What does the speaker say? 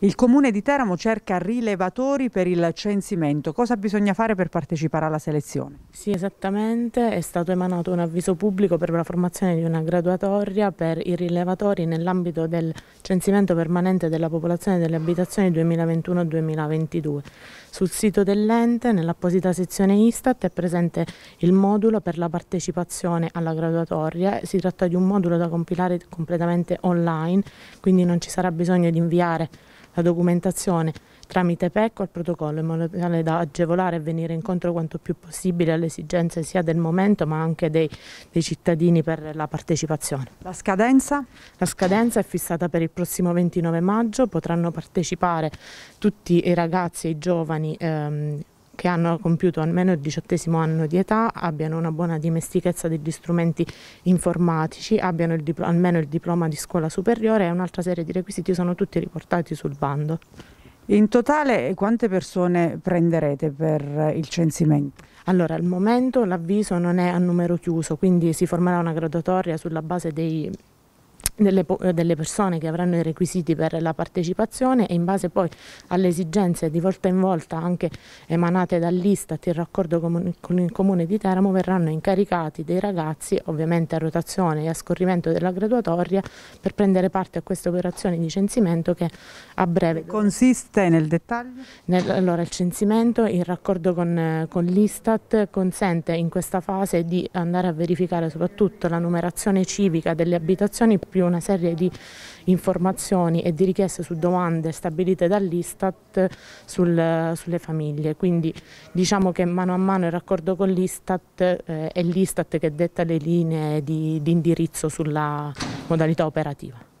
Il comune di Teramo cerca rilevatori per il censimento. Cosa bisogna fare per partecipare alla selezione? Sì, esattamente. È stato emanato un avviso pubblico per la formazione di una graduatoria per i rilevatori nell'ambito del censimento permanente della popolazione delle abitazioni 2021-2022. Sul sito dell'ente, nell'apposita sezione Istat, è presente il modulo per la partecipazione alla graduatoria. Si tratta di un modulo da compilare completamente online, quindi non ci sarà bisogno di inviare la documentazione tramite PECO al protocollo in modo tale da agevolare e venire incontro quanto più possibile alle esigenze sia del momento ma anche dei, dei, cittadini per la partecipazione. La scadenza? La scadenza è fissata per il prossimo 29 maggio, potranno partecipare tutti i ragazzi e i giovani ehm, che hanno compiuto almeno il diciottesimo anno di età abbiano una buona dimestichezza degli strumenti informatici, abbiano il almeno il diploma di scuola superiore e un'altra serie di requisiti sono tutti riportati sul bando. In totale quante persone prenderete per il censimento? Allora, al momento l'avviso non è a numero chiuso, quindi si formerà una graduatoria sulla base dei delle, eh, delle, persone che avranno i requisiti per la partecipazione e in base poi alle esigenze di volta in volta anche emanate dall'Istat in raccordo con, con il comune di Teramo verranno incaricati dei ragazzi ovviamente a rotazione e a scorrimento della graduatoria per prendere parte a questa operazione di censimento che a breve consiste nel dettaglio? Nel, allora il censimento in raccordo con, con l'Istat consente in questa fase di andare a verificare soprattutto la numerazione civica delle abitazioni più una serie di informazioni e di richieste su domande stabilite dall'Istat sul, sulle famiglie. Quindi diciamo che mano a mano il raccordo con l'Istat eh, è l'Istat che detta le linee di, di indirizzo sulla modalità operativa.